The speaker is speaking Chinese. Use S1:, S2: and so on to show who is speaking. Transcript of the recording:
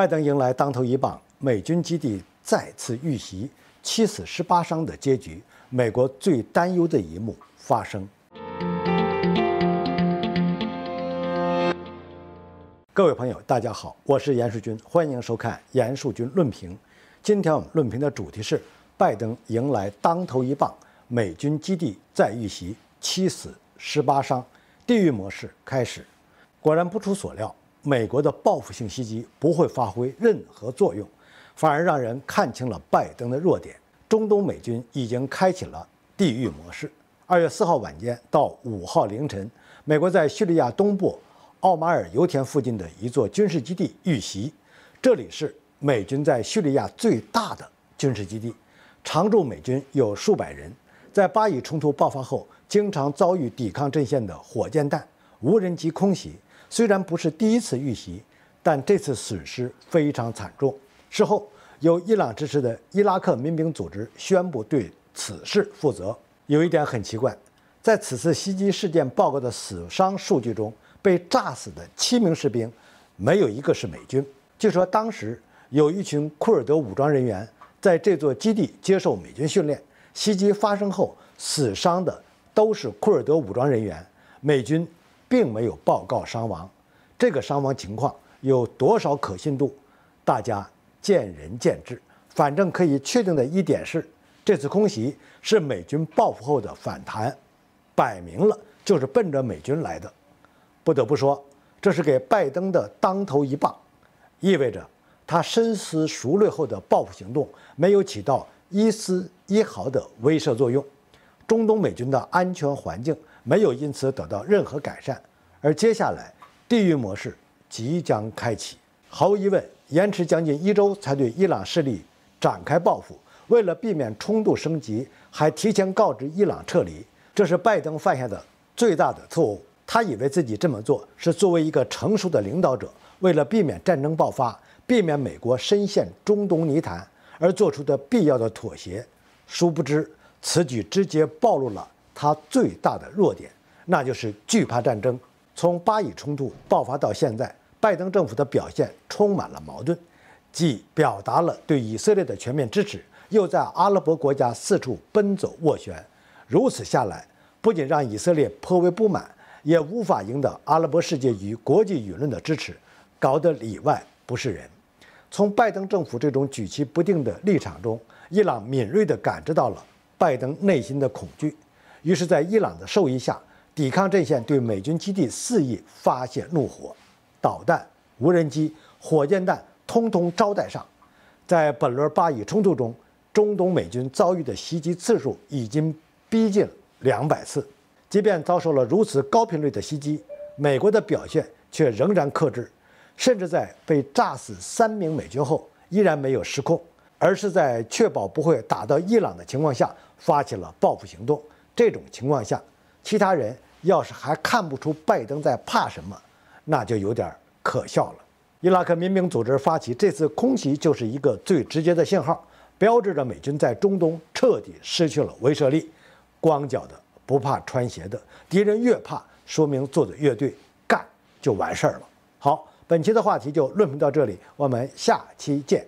S1: 拜登迎来当头一棒，美军基地再次遇袭，七死十八伤的结局，美国最担忧的一幕发生。各位朋友，大家好，我是严树军，欢迎收看严树军论评。今天我们论评的主题是：拜登迎来当头一棒，美军基地再遇袭，七死十八伤，地狱模式开始。果然不出所料。美国的报复性袭击不会发挥任何作用，反而让人看清了拜登的弱点。中东美军已经开启了地狱模式。二月四号晚间到五号凌晨，美国在叙利亚东部奥马尔油田附近的一座军事基地遇袭，这里是美军在叙利亚最大的军事基地，常驻美军有数百人。在巴以冲突爆发后，经常遭遇抵抗阵线的火箭弹、无人机空袭。虽然不是第一次遇袭，但这次损失非常惨重。事后，由伊朗支持的伊拉克民兵组织宣布对此事负责。有一点很奇怪，在此次袭击事件报告的死伤数据中，被炸死的七名士兵没有一个是美军。据说当时有一群库尔德武装人员在这座基地接受美军训练，袭击发生后，死伤的都是库尔德武装人员，美军。并没有报告伤亡，这个伤亡情况有多少可信度，大家见仁见智。反正可以确定的一点是，这次空袭是美军报复后的反弹，摆明了就是奔着美军来的。不得不说，这是给拜登的当头一棒，意味着他深思熟虑后的报复行动没有起到一丝一毫的威慑作用。中东美军的安全环境。没有因此得到任何改善，而接下来地狱模式即将开启。毫无疑问，延迟将近一周才对伊朗势力展开报复，为了避免冲突升级，还提前告知伊朗撤离，这是拜登犯下的最大的错误。他以为自己这么做是作为一个成熟的领导者，为了避免战争爆发，避免美国深陷中东泥潭而做出的必要的妥协。殊不知此举直接暴露了。他最大的弱点，那就是惧怕战争。从巴以冲突爆发到现在，拜登政府的表现充满了矛盾，既表达了对以色列的全面支持，又在阿拉伯国家四处奔走斡旋。如此下来，不仅让以色列颇为不满，也无法赢得阿拉伯世界与国际舆论的支持，搞得里外不是人。从拜登政府这种举棋不定的立场中，伊朗敏锐地感知到了拜登内心的恐惧。于是，在伊朗的授意下，抵抗阵线对美军基地肆意发泄怒火，导弹、无人机、火箭弹通通招待上。在本轮巴以冲突中，中东美军遭遇的袭击次数已经逼近两百次。即便遭受了如此高频率的袭击，美国的表现却仍然克制，甚至在被炸死三名美军后，依然没有失控，而是在确保不会打到伊朗的情况下发起了报复行动。这种情况下，其他人要是还看不出拜登在怕什么，那就有点可笑了。伊拉克民兵组织发起这次空袭，就是一个最直接的信号，标志着美军在中东彻底失去了威慑力。光脚的不怕穿鞋的，敌人越怕，说明做的越对，干就完事儿了。好，本期的话题就论评到这里，我们下期见。